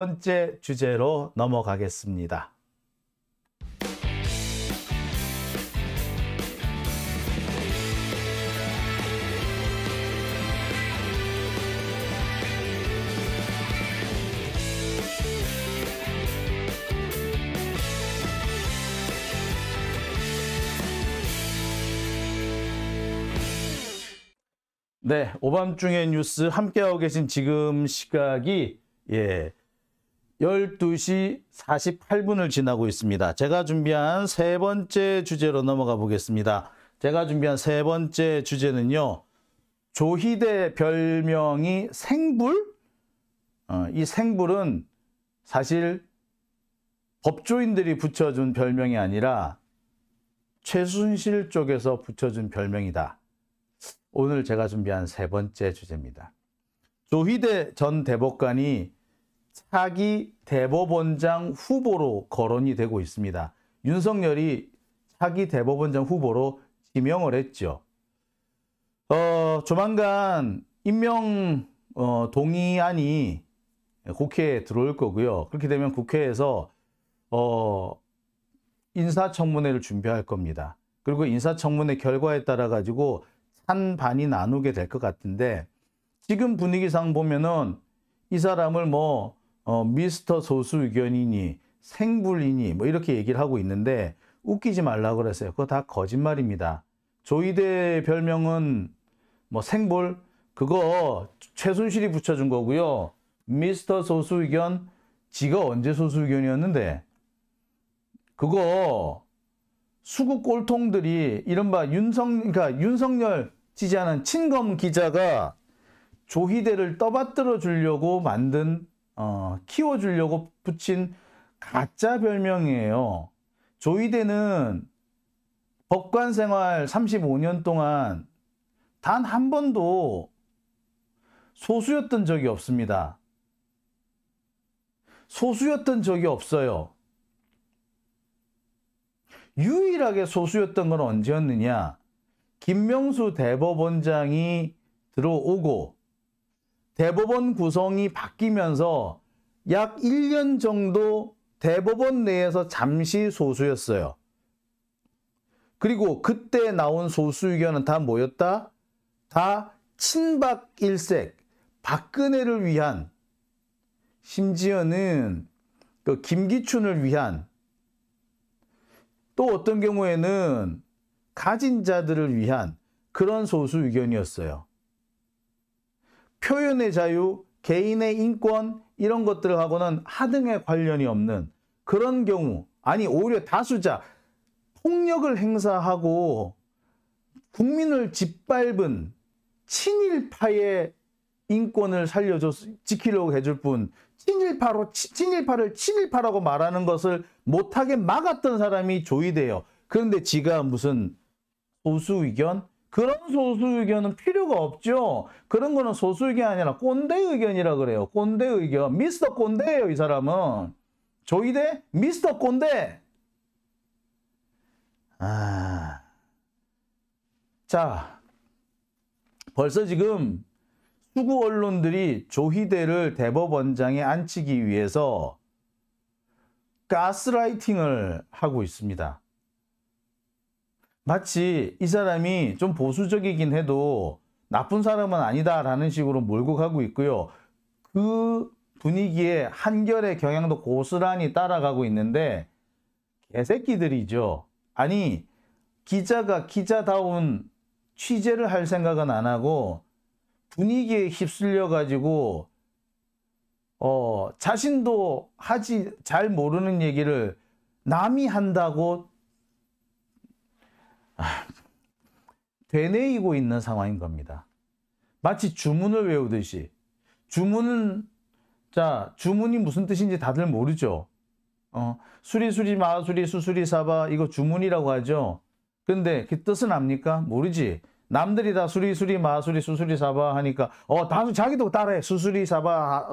번째 주제로 넘어가겠습니다. 네, 오밤중의 뉴스 함께하고 계신 지금 시각이 예, 12시 48분을 지나고 있습니다. 제가 준비한 세 번째 주제로 넘어가 보겠습니다. 제가 준비한 세 번째 주제는요. 조희대 별명이 생불? 어, 이 생불은 사실 법조인들이 붙여준 별명이 아니라 최순실 쪽에서 붙여준 별명이다. 오늘 제가 준비한 세 번째 주제입니다. 조희대 전 대법관이 차기 대법원장 후보로 거론이 되고 있습니다. 윤석열이 차기 대법원장 후보로 지명을 했죠. 어, 조만간 임명 어, 동의안이 국회에 들어올 거고요. 그렇게 되면 국회에서 어, 인사청문회를 준비할 겁니다. 그리고 인사청문회 결과에 따라 가지고 찬반이 나누게 될 것 같은데 지금 분위기상 보면은 이 사람을 뭐 어, 미스터 소수 의견이니 생불이니 뭐 이렇게 얘기를 하고 있는데 웃기지 말라 그랬어요. 그거 다 거짓말입니다. 조이대 별명은 뭐 생불 그거 최순실이 붙여준 거고요. 미스터 소수 의견 지가 언제 소수 의견이었는데 그거 수국 꼴통들이 이른바 윤석 그러니까 윤석열 지지하는 친검 기자가 조희대를 떠받들어 주려고 만든 어, 키워주려고 붙인 가짜 별명이에요. 조이대는 법관 생활 35년 동안 단 한 번도 소수였던 적이 없습니다. 소수였던 적이 없어요. 유일하게 소수였던 건 언제였느냐? 김명수 대법원장이 들어오고 대법원 구성이 바뀌면서 약 1년 정도 대법원 내에서 잠시 소수였어요. 그리고 그때 나온 소수 의견은 다 뭐였다? 다 친박 일색, 박근혜를 위한, 심지어는 그 김기춘을 위한, 또 어떤 경우에는 가진 자들을 위한 그런 소수 의견이었어요. 표현의 자유, 개인의 인권 이런 것들하고는 하등의 관련이 없는 그런 경우 아니 오히려 다수자 폭력을 행사하고 국민을 짓밟은 친일파의 인권을 살려줘 지키려고 해줄 뿐 친일파로 친일파를 친일파라고 말하는 것을 못하게 막았던 사람이 조이대요. 그런데 지가 무슨 보수 의견 그런 소수 의견은 필요가 없죠. 그런 거는 소수 의견이 아니라 꼰대 의견이라 그래요. 꼰대 의견. 미스터 꼰대예요, 이 사람은. 조이대? 미스터 꼰대! 아. 자, 벌써 지금 수구 언론들이 조희대를 대법원장에 앉히기 위해서 가스라이팅을 하고 있습니다. 마치 이 사람이 좀 보수적이긴 해도 나쁜 사람은 아니다라는 식으로 몰고 가고 있고요. 그 분위기에 한결의 경향도 고스란히 따라가고 있는데 개새끼들이죠. 아니 기자가 기자다운 취재를 할 생각은 안 하고 분위기에 휩쓸려 가지고 어 자신도 하지 잘 모르는 얘기를 남이 한다고 되뇌이고 있는 상황인 겁니다. 마치 주문을 외우듯이 주문은 자 주문이 무슨 뜻인지 다들 모르죠. 어, 수리수리 마수리 수수리사바 이거 주문이라고 하죠. 근데 그 뜻은 압니까? 모르지. 남들이 다 수리수리 마수리 수수리사바 하니까 어 다, 자기도 따라해 수수리사바 아,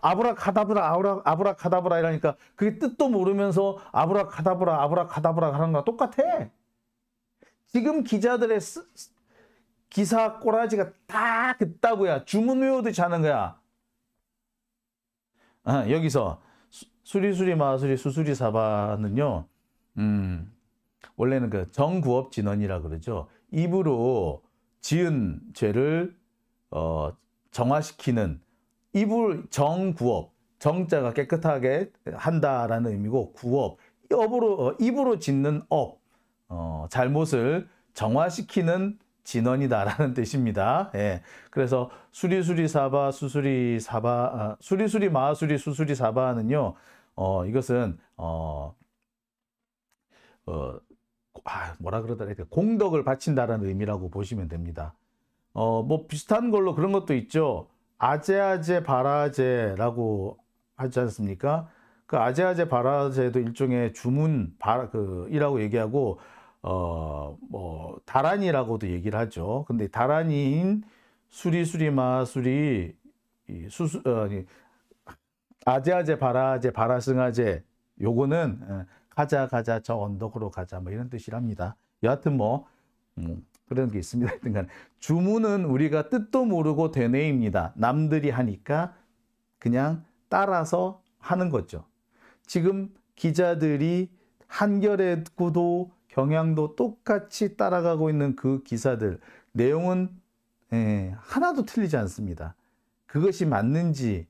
아브라카다브라 아브라, 아브라카다브라 이러니까 그게 뜻도 모르면서 아브라카다브라 아브라카다브라 하는 거랑 똑같아. 지금 기자들의 쓰, 기사 꼬라지가 다그다고야 주문 외우듯이 하는 거야. 아, 여기서 수, 리수리 마수리 수수리 사바는요. 음, 원래는 그 정구업 진원이라 그러죠. 입으로 지은 죄를 어, 정화시키는 입을 정구업 정자가 깨끗하게 한다라는 의미고 구업 업으로 어, 입으로 짓는 업 어, 잘못을 정화시키는 진원이다라는 뜻입니다. 예. 그래서 수리수리 사바 수수리 사바 아, 수리수리 마수리 수수리 사바는요. 어, 이것은 어, 어 아, 뭐라 그러더라 공덕을 바친다라는 의미라고 보시면 됩니다. 어, 뭐 비슷한 걸로 그런 것도 있죠. 아제아제 바라제라고 하지 않습니까? 그 아제아제 바라제도 일종의 주문 바 그이라고 얘기하고 어, 뭐 다란이라고도 얘기를 하죠. 근데 다란이인 수리수리마수리 수수 어, 아재아재 바라아재 바라승아재 요거는 예, 가자 가자 저 언덕으로 가자 뭐 이런 뜻이랍니다. 여하튼 뭐 음, 그런 게 있습니다. 하여튼간 주문은 우리가 뜻도 모르고 되뇌입니다. 남들이 하니까 그냥 따라서 하는 거죠. 지금 기자들이 한겨레 구도 경향도 똑같이 따라가고 있는 그 기사들 내용은 에, 예, 하나도 틀리지 않습니다. 그것이 맞는지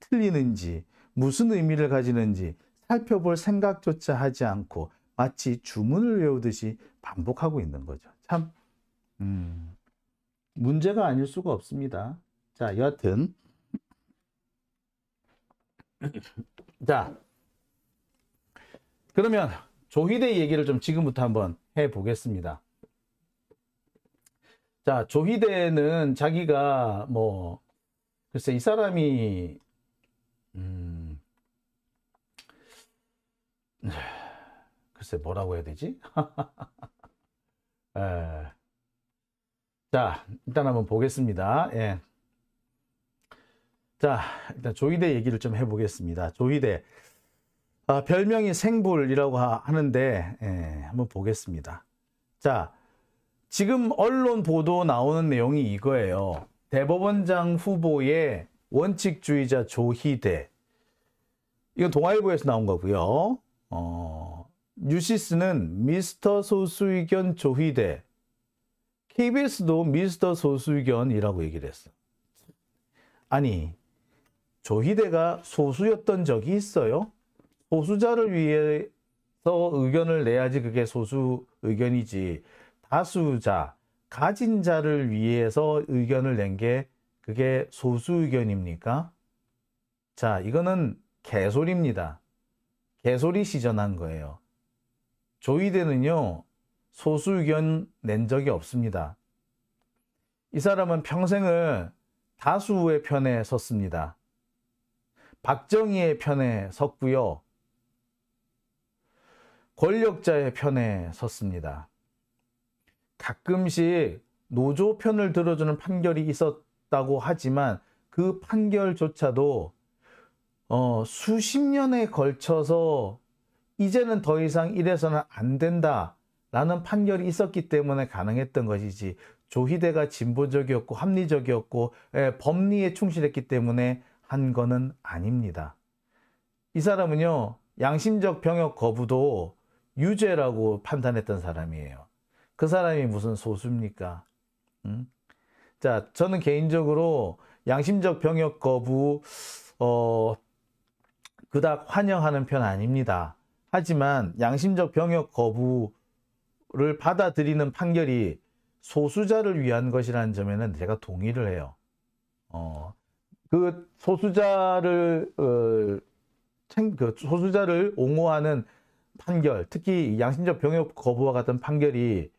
틀리는지 무슨 의미를 가지는지 살펴볼 생각조차 하지 않고 마치 주문을 외우듯이 반복하고 있는 거죠. 참 음, 문제가 아닐 수가 없습니다. 자, 여하튼 자 그러면 조희대 얘기를 좀 지금부터 한번 해 보겠습니다. 자, 조희대는 자기가 뭐 글쎄 이 사람이 음 글쎄 뭐라고 해야 되지? 에... 자, 일단 한번 보겠습니다. 예. 자, 일단 조희대 얘기를 좀 해보겠습니다. 조희대. 아, 별명이 생불이라고 하는데 예, 한번 보겠습니다. 자, 지금 언론 보도 나오는 내용이 이거예요. 대법원장 후보의 원칙주의자 조희대. 이건 동아일보에서 나온 거고요. 어, 뉴시스는 미스터 소수의견 조희대. KBS도 미스터 소수의견이라고 얘기를 했어. 아니, 조희대가 소수였던 적이 있어요? 소수자를 위해서 의견을 내야지 그게 소수 의견이지 다수자, 가진 자를 위해서 의견을 낸 게 그게 소수 의견입니까? 자, 이거는 개소리입니다. 개소리 시전한 거예요. 조이대는요, 소수 의견 낸 적이 없습니다. 이 사람은 평생을 다수의 편에 섰습니다. 박정희의 편에 섰고요. 권력자의 편에 섰습니다. 가끔씩 노조 편을 들어주는 판결이 있었다고 하지만 그 판결조차도 어, 수십 년에 걸쳐서 이제는 더 이상 이래서는 안 된다 라는 판결이 있었기 때문에 가능했던 것이지 조희대가 진보적이었고 합리적이었고 예, 법리에 충실했기 때문에 한 거는 아닙니다. 이 사람은요 양심적 병역 거부도 유죄라고 판단했던 사람이에요. 그 사람이 무슨 소수입니까? 음? 자, 저는 개인적으로 양심적 병역 거부, 어, 그닥 환영하는 편 아닙니다. 하지만 양심적 병역 거부를 받아들이는 판결이 소수자를 위한 것이라는 점에는 제가 동의를 해요. 어, 그 소수자를, 어, 챙, 그 소수자를 옹호하는 판결, 특히 양심적 병역 거부와 같은 판결이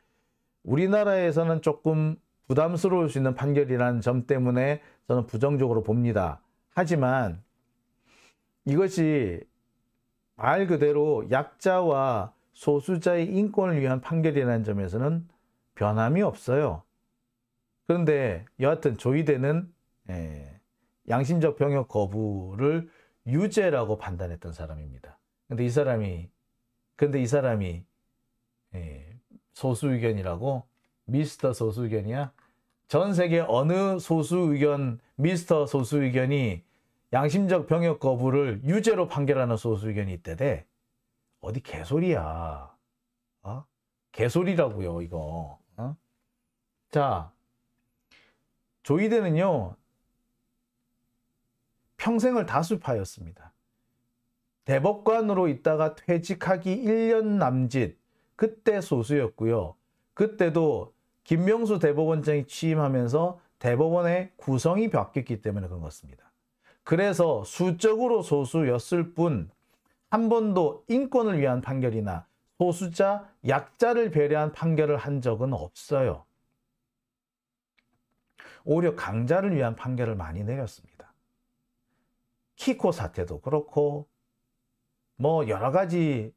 우리나라에서는 조금 부담스러울 수 있는 판결이라는 점 때문에 저는 부정적으로 봅니다. 하지만 이것이 말 그대로 약자와 소수자의 인권을 위한 판결이라는 점에서는 변함이 없어요. 그런데 여하튼 조희대는 예, 양심적 병역 거부를 유죄라고 판단했던 사람입니다. 근데 이 사람이 근데 이 사람이 예, 소수 의견이라고 미스터 소수 의견이야? 전 세계 어느 소수 의견 미스터 소수 의견이 양심적 병역 거부를 유죄로 판결하는 소수 의견이 있대대. 어디 개소리야. 어? 개소리라고요, 이거. 어? 자, 조이대는요, 평생을 다수파였습니다. 대법관으로 있다가 퇴직하기 1년 남짓 그때 소수였고요. 그때도 김명수 대법원장이 취임하면서 대법원의 구성이 바뀌었기 때문에 그런 것입니다. 그래서 수적으로 소수였을 뿐 한 번도 인권을 위한 판결이나 소수자, 약자를 배려한 판결을 한 적은 없어요. 오히려 강자를 위한 판결을 많이 내렸습니다. 키코 사태도 그렇고 뭐 여러 가지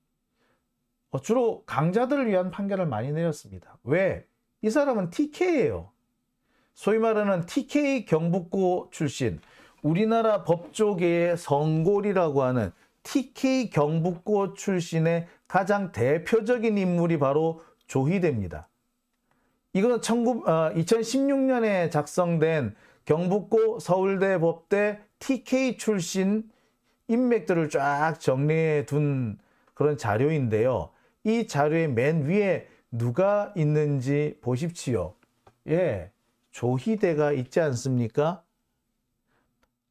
뭐 주로 강자들을 위한 판결을 많이 내렸습니다. 왜? 이 사람은 TK예요. 소위 말하는 TK 경북고 출신 우리나라 법조계의 성골이라고 하는 TK 경북고 출신의 가장 대표적인 인물이 바로 조희대입니다. 이건 1 2016년에 아, 작성된 경북고 서울대 법대 TK 출신 인맥들을 쫙 정리해 둔 그런 자료인데요. 이 자료의 맨 위에 누가 있는지 보십시오. 예, 조희대가 있지 않습니까?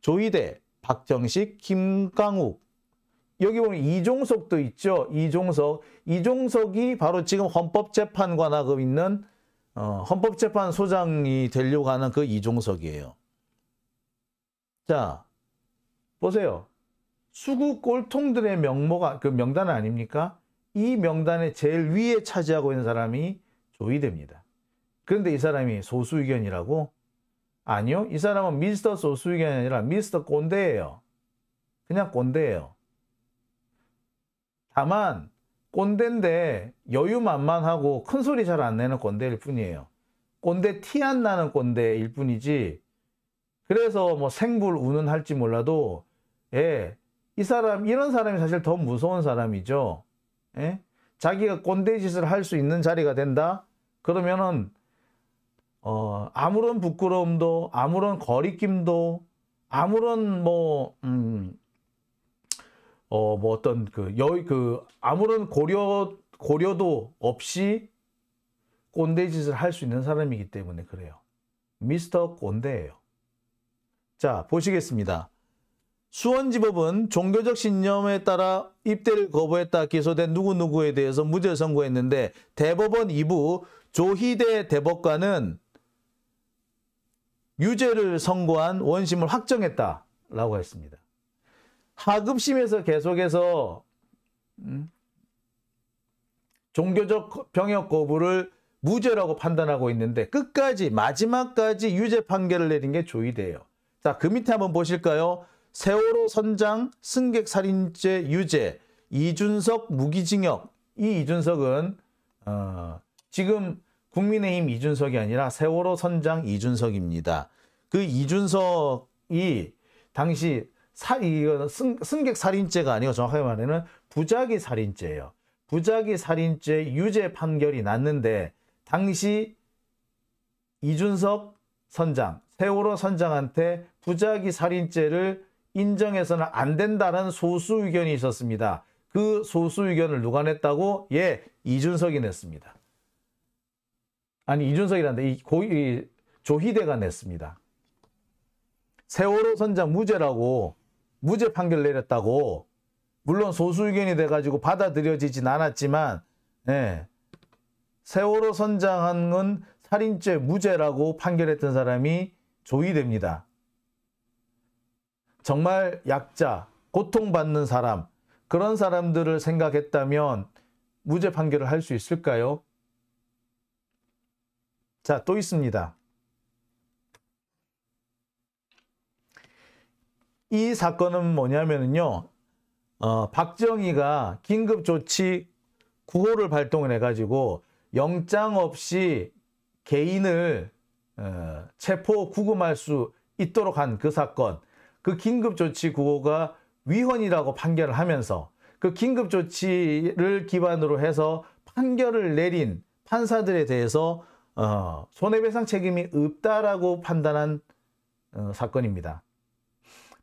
조희대, 박정식, 김강욱. 여기 보면 이종석도 있죠. 이종석. 이종석이 바로 지금 헌법재판관하고 있는 어, 헌법재판소장이 되려고 하는 그 이종석이에요. 자, 보세요. 수국골통들의 명모가 그 명단 아닙니까? 이 명단의 제일 위에 차지하고 있는 사람이 조이됩니다. 그런데 이 사람이 소수 의견이라고? 아니요. 이 사람은 미스터 소수 의견이 아니라 미스터 꼰대예요. 그냥 꼰대예요. 다만 꼰대인데 여유만만하고 큰 소리 잘 안 내는 꼰대일 뿐이에요. 꼰대 티 안 나는 꼰대일 뿐이지. 그래서 뭐 생불 운는 할지 몰라도 예, 이 사람, 이런 사람이 사실 더 무서운 사람이죠. 에? 예? 자기가 꼰대 짓을 할 수 있는 자리가 된다? 그러면은, 어, 아무런 부끄러움도, 아무런 거리낌도, 아무런 뭐, 음, 어, 뭐 어떤 그, 여, 그, 아무런 고려, 고려도 없이 꼰대 짓을 할 수 있는 사람이기 때문에 그래요. 미스터 꼰대예요. 자, 보시겠습니다. 수원지법은 종교적 신념에 따라 입대를 거부했다 기소된 누구누구에 대해서 무죄 선고했는데 대법원 2부 조희대 대법관은 유죄를 선고한 원심을 확정했다라고 했습니다. 하급심에서 계속해서 음, 종교적 병역 거부를 무죄라고 판단하고 있는데 끝까지 마지막까지 유죄 판결을 내린 게 조의대예요. 자, 그 밑에 한번 보실까요? 세월호 선장 승객살인죄 유죄 이준석 무기징역 이 이준석은 어, 지금 국민의힘 이준석이 아니라 세월호 선장 이준석입니다. 그 이준석이 당시 사, 이거 승, 승객 살인죄가 아니고 정확하게 말하면 부작위 살인죄예요. 부작위 살인죄 유죄 판결이 났는데 당시 이준석 선장, 세월호 선장한테 부작위 살인죄를 인정해서는 안 된다는 소수 의견이 있었습니다. 그 소수 의견을 누가 냈다고? 예, 이준석이 냈습니다. 아니 이준석이란데 이, 고, 이 조희대가 냈습니다. 세월호 선장 무죄라고 무죄 판결 내렸다고 물론 소수 의견이 돼가지고 받아들여지진 않았지만 예, 세월호 선장은 살인죄 무죄라고 판결했던 사람이 조희됩니다 정말 약자, 고통받는 사람, 그런 사람들을 생각했다면 무죄 판결을 할 수 있을까요? 자, 또 있습니다. 이 사건은 뭐냐면요. 어, 박정희가 긴급조치 구호를 발동을 해가지고 영장 없이 개인을 어, 체포 구금할 수 있도록 한 그 사건. 그 긴급조치 구호가 위헌이라고 판결을 하면서 그 긴급조치를 기반으로 해서 판결을 내린 판사들에 대해서 어, 손해배상 책임이 없다라고 판단한 어, 사건입니다.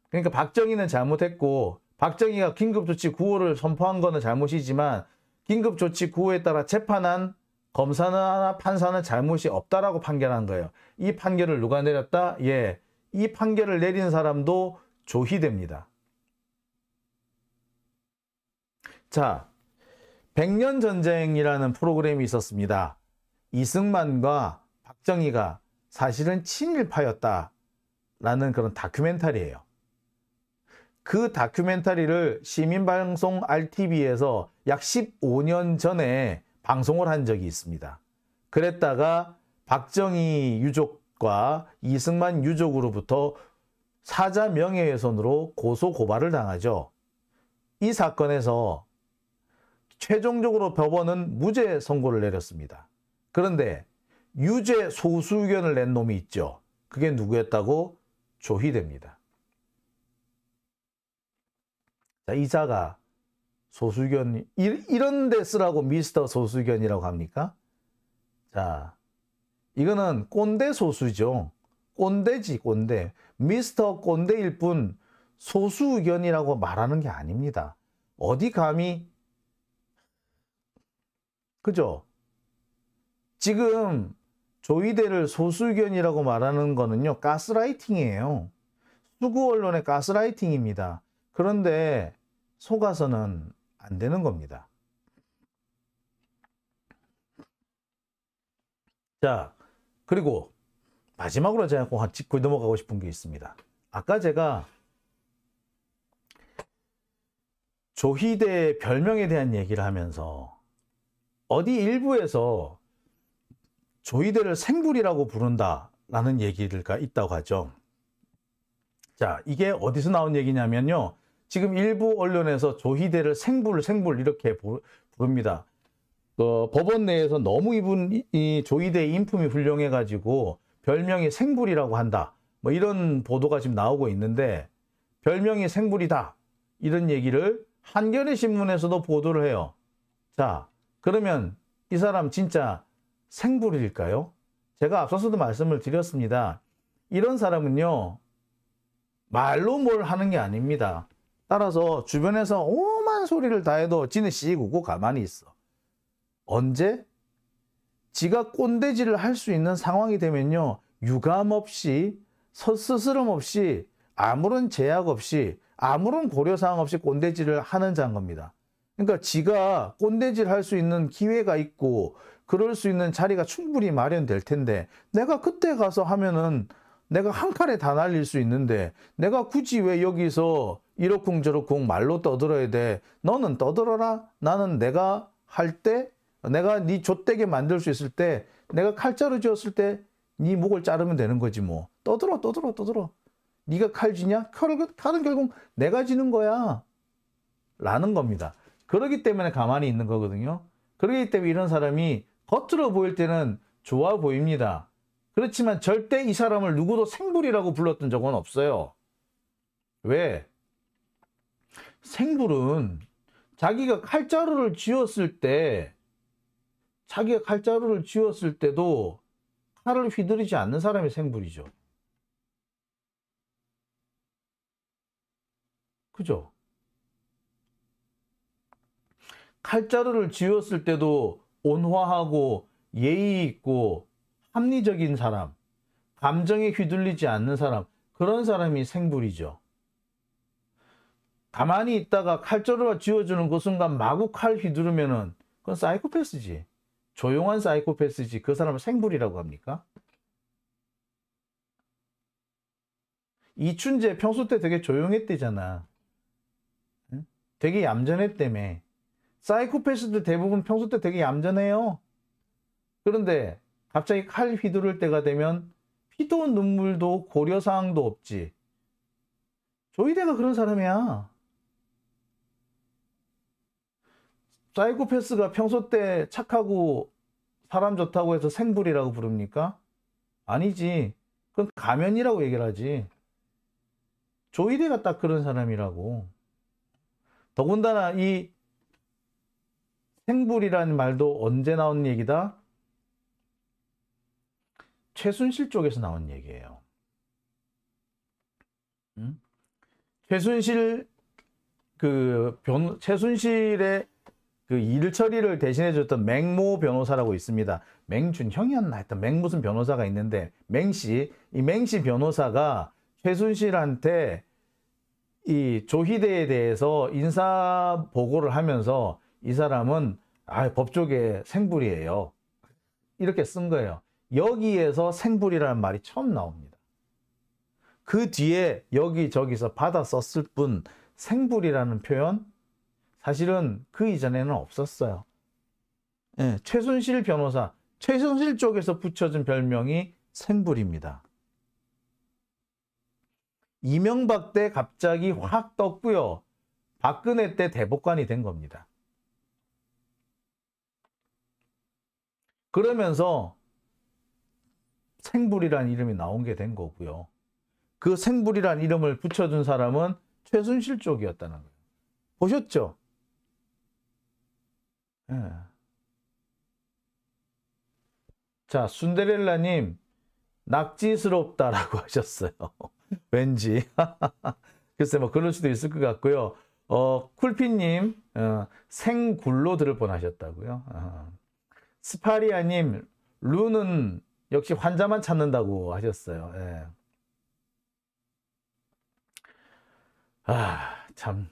그러니까 박정희는 잘못했고 박정희가 긴급조치 구호를 선포한 것은 잘못이지만 긴급조치 구호에 따라 재판한 검사나 판사는 잘못이 없다라고 판결한 거예요. 이 판결을 누가 내렸다? 예, 이 판결을 내린 사람도 조희됩니다 자, 백년 전쟁이라는 프로그램이 있었습니다. 이승만과 박정희가 사실은 친일파였다 라는 그런 다큐멘터리예요. 그 다큐멘터리를 시민방송 RTV에서 약 15년 전에 방송을 한 적이 있습니다. 그랬다가 박정희 유족 과 이승만 유족으로부터 사자 명예훼손으로 고소 고발을 당하죠. 이 사건에서 최종적으로 법원은 무죄 선고를 내렸습니다. 그런데 유죄 소수 의견을 낸 놈이 있죠. 그게 누구였다고? 조희대입니다. 자, 이자가 소수견, 이, 이런 데 쓰라고 미스터 소수견이라고 합니까? 자, 이거는 꼰대 소수죠. 꼰대지 꼰대. 미스터 꼰대일 뿐 소수 의견이라고 말하는 게 아닙니다. 어디 감히 그죠? 지금 조이대를 소수 의견이라고 말하는 거는요. 가스라이팅이에요. 수구 언론의 가스라이팅입니다. 그런데 속아서는 안 되는 겁니다. 자, 그리고 마지막으로 제가 꼭 짚고 넘어가고 싶은 게 있습니다. 아까 제가 조희대 별명에 대한 얘기를 하면서 어디 일부에서 조희대를 생불이라고 부른다라는 얘기가 있다고 하죠. 자, 이게 어디서 나온 얘기냐면요. 지금 일부 언론에서 조희대를 생불, 생불 이렇게 부릅니다. 어, 법원 내에서 너무 이분 이 조이대의 인품이 훌륭해가지고 별명이 생불이라고 한다. 뭐 이런 보도가 지금 나오고 있는데 별명이 생불이다. 이런 얘기를 한겨레 신문에서도 보도를 해요. 자, 그러면 이 사람 진짜 생불일까요? 제가 앞서서도 말씀을 드렸습니다. 이런 사람은요. 말로 뭘 하는 게 아닙니다. 따라서 주변에서 오만 소리를 다 해도 지는 씩 웃고 가만히 있어. 언제? 지가 꼰대질을 할 수 있는 상황이 되면요. 유감 없이, 서스스름 없이, 아무런 제약 없이, 아무런 고려사항 없이 꼰대질을 하는 장겁니다. 그러니까 지가 꼰대질 할 수 있는 기회가 있고 그럴 수 있는 자리가 충분히 마련될 텐데 내가 그때 가서 하면은 내가 한 칼에 다 날릴 수 있는데 내가 굳이 왜 여기서 이러쿵저러쿵 말로 떠들어야 돼 너는 떠들어라 나는 내가 할때 내가 네 좆되게 만들 수 있을 때 내가 칼자루 쥐었을 때 네 목을 자르면 되는 거지 뭐 떠들어 떠들어 떠들어 네가 칼 쥐냐? 칼은 결국 내가 쥐는 거야 라는 겁니다 그러기 때문에 가만히 있는 거거든요 그러기 때문에 이런 사람이 겉으로 보일 때는 좋아 보입니다 그렇지만 절대 이 사람을 누구도 생불이라고 불렀던 적은 없어요 왜? 생불은 자기가 칼자루를 쥐었을 때 자기가 칼자루를 쥐었을 때도 칼을 휘두르지 않는 사람이 생불이죠. 그죠? 칼자루를 쥐었을 때도 온화하고 예의 있고 합리적인 사람, 감정에 휘둘리지 않는 사람, 그런 사람이 생불이죠. 가만히 있다가 칼자루가 쥐어주는 그 순간 마구 칼 휘두르면은 그건 사이코패스지. 조용한 사이코패스지 그 사람을 생불이라고 합니까? 이춘재 평소 때 되게 조용했대잖아. 되게 얌전했대며. 사이코패스들 대부분 평소 때 되게 얌전해요. 그런데 갑자기 칼 휘두를 때가 되면 피도 눈물도 고려사항도 없지. 조이대가 그런 사람이야. 사이코패스가 평소 때 착하고 사람 좋다고 해서 생불이라고 부릅니까? 아니지. 그건 가면이라고 얘기를 하지. 조이대가 딱 그런 사람이라고. 더군다나 이 생불이라는 말도 언제 나온 얘기다? 최순실 쪽에서 나온 얘기예요. 음? 최순실 그 변, 최순실의 그일 처리를 대신해 줬던 맹모 변호사라고 있습니다. 맹준형이었나 했던 맹 무슨 변호사가 있는데 맹씨 이 맹 씨 변호사가 최순실한테 이 조희대에 대해서 인사 보고를 하면서 이 사람은 아 법조계 생불이에요. 이렇게 쓴 거예요. 여기에서 생불이라는 말이 처음 나옵니다. 그 뒤에 여기저기서 받아 썼을 뿐 생불이라는 표현 사실은 그 이전에는 없었어요. 예, 최순실 변호사, 최순실 쪽에서 붙여진 별명이 생불입니다. 이명박 때 갑자기 확 떴고요. 박근혜 때 대법관이 된 겁니다. 그러면서 생불이란 이름이 나온 게 된 거고요. 그 생불이란 이름을 붙여준 사람은 최순실 쪽이었다는 거예요. 보셨죠? 예. 자, 순데렐라님, 낙지스럽다라고 하셨어요. 왠지. 글쎄, 뭐, 그럴 수도 있을 것 같고요. 어, 쿨피님, 어, 생굴로 들을 뻔 하셨다고요. 어. 아. 스파리아님, 루는 역시 환자만 찾는다고 하셨어요. 예. 아, 참.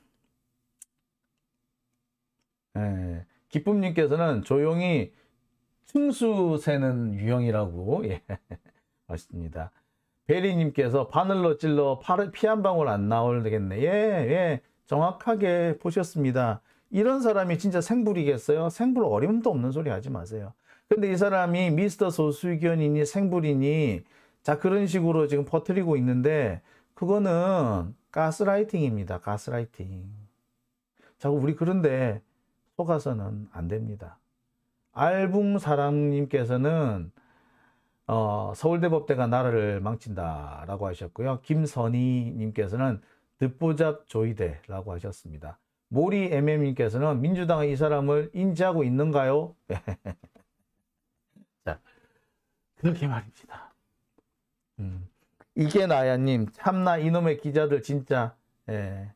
예. 기쁨님께서는 조용히 충수 세는 유형이라고 예 맞습니다. 베리님께서 바늘로 찔러 피 한 방울 안 나올겠네. 예, 예, 정확하게 보셨습니다. 이런 사람이 진짜 생불이겠어요? 생불 어림도 없는 소리 하지 마세요. 근데 이 사람이 미스터 소수견이니 생불이니 자 그런 식으로 지금 퍼뜨리고 있는데 그거는 가스라이팅입니다. 가스라이팅. 자 우리 그런데 속아서는 안 됩니다. 알붕 사랑님께서는 어, 서울대법대가 나라를 망친다라고 하셨고요. 김선희님께서는 듣보잡 조이대라고 하셨습니다. 모리 MM님께서는 민주당은 이 사람을 인지하고 있는가요? 자, 그렇게 말입니다. 음. 이게 나야님, 참나 이놈의 기자들 진짜. 예.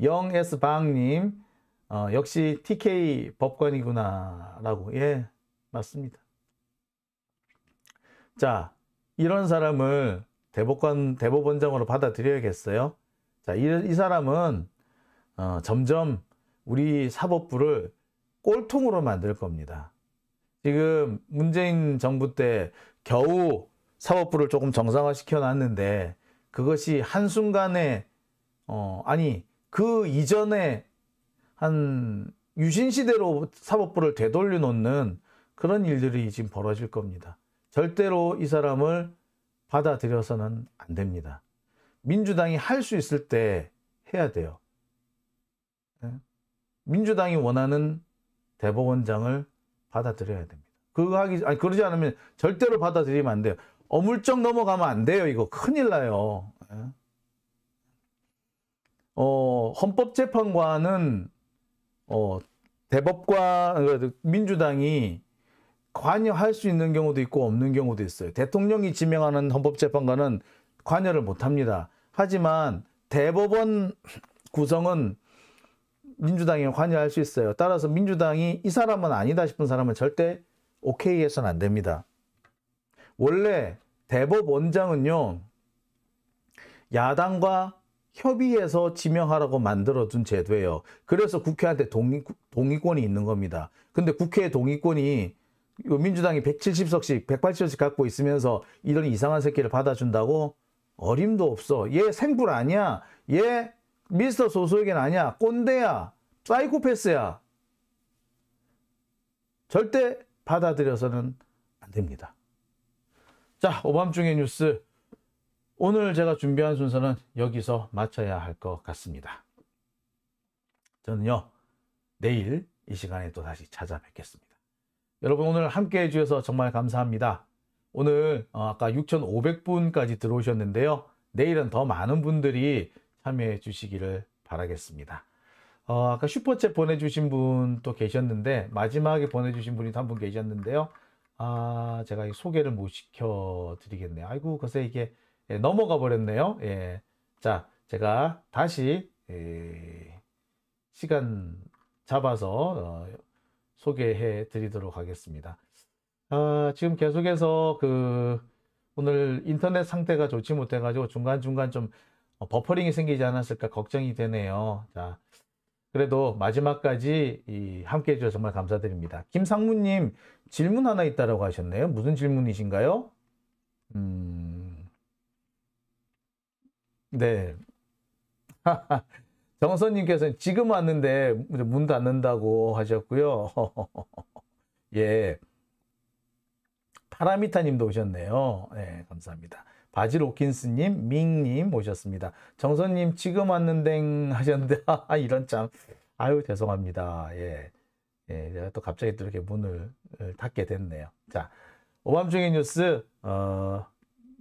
영S방님, 어, 역시 TK 법관이구나라고 예 맞습니다. 자 이런 사람을 대법관 대법원장으로 받아들여야겠어요. 자이 이 사람은 어, 점점 우리 사법부를 꼴통으로 만들 겁니다. 지금 문재인 정부 때 겨우 사법부를 조금 정상화 시켜놨는데 그것이 한순간에 어, 아니 그 이전에 한 유신 시대로 사법부를 되돌려 놓는 그런 일들이 지금 벌어질 겁니다. 절대로 이 사람을 받아들여서는 안 됩니다. 민주당이 할 수 있을 때 해야 돼요. 예? 민주당이 원하는 대법원장을 받아들여야 됩니다. 그거 하기 아니 그러지 않으면 절대로 받아들이면 안 돼요. 어물쩍 넘어가면 안 돼요. 이거 큰일 나요. 예? 어, 헌법재판관은 어, 대법관 그러니까 민주당이 관여할 수 있는 경우도 있고 없는 경우도 있어요. 대통령이 지명하는 헌법재판관은 관여를 못 합니다. 하지만 대법원 구성은 민주당이 관여할 수 있어요. 따라서 민주당이 이 사람은 아니다 싶은 사람은 절대 오케이 해서는 안 됩니다. 원래 대법원장은요. 야당과 협의해서 지명하라고 만들어둔 제도예요. 그래서 국회한테 동의, 동의권이 있는 겁니다. 근데 국회의 동의권이 민주당이 170석씩, 180석씩 갖고 있으면서 이런 이상한 새끼를 받아준다고? 어림도 없어. 얘 생불 아니야. 얘 미스터 소수에겐 아니야. 꼰대야. 사이코패스야. 절대 받아들여서는 안 됩니다. 자, 오밤중의 뉴스 오늘 제가 준비한 순서는 여기서 마쳐야 할 것 같습니다. 저는요, 내일 이 시간에 또 다시 찾아뵙겠습니다. 여러분 오늘 함께 해주셔서 정말 감사합니다. 오늘 어, 아까 6,500분까지 들어오셨는데요. 내일은 더 많은 분들이 참여해 주시기를 바라겠습니다. 어, 아까 슈퍼챗 보내주신 분 또 계셨는데 마지막에 보내주신 분이 한 분 계셨는데요. 아 제가 소개를 못 시켜드리겠네요. 아이고 글쎄 이게 예, 넘어가 버렸네요. 예. 자, 제가 다시 예, 시간 잡아서 어, 소개해 드리도록 하겠습니다. 아, 지금 계속해서 그 오늘 인터넷 상태가 좋지 못해가지고 중간중간 좀 어, 버퍼링이 생기지 않았을까 걱정이 되네요. 자, 그래도 마지막까지 함께 해주셔서 정말 감사드립니다. 김상무님 질문 하나 있다라고 하셨네요. 무슨 질문이신가요? 음... 네. 정선님께서는 지금 왔는데 문 닫는다고 하셨고요. 예. 파라미타님도 오셨네요. 네, 감사합니다. 바질 오킨스님, 밍님 오셨습니다. 정선님 지금 왔는데 하셨는데 아, 이런 참 아유 죄송합니다. 예. 예, 또 갑자기 또 이렇게 문을 닫게 됐네요. 자, 오밤중의 뉴스 어,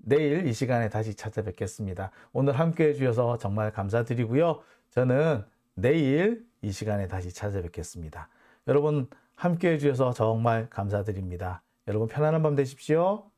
내일 이 시간에 다시 찾아뵙겠습니다. 오늘 함께 해주셔서 정말 감사드리고요. 저는 내일 이 시간에 다시 찾아뵙겠습니다. 여러분 함께 해주셔서 정말 감사드립니다. 여러분 편안한 밤 되십시오.